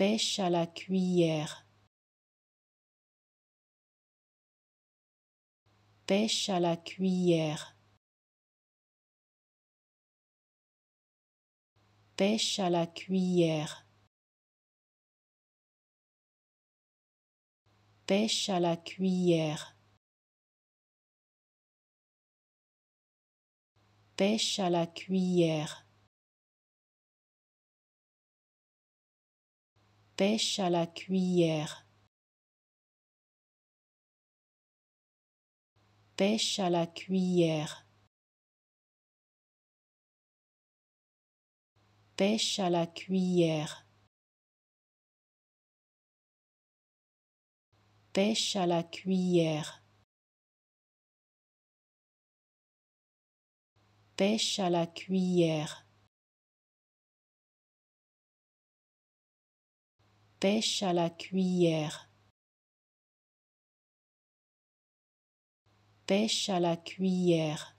pêche à la cuillère. Pêche à la cuillère. Pêche à la cuillère. Pêche à la cuillère. Pêche à la cuillère. pêche à la cuillère. Pêche à la cuillère. Pêche à la cuillère. Pêche à la cuillère. Pêche à la cuillère. pêche à la cuillère. Pêche à la cuillère.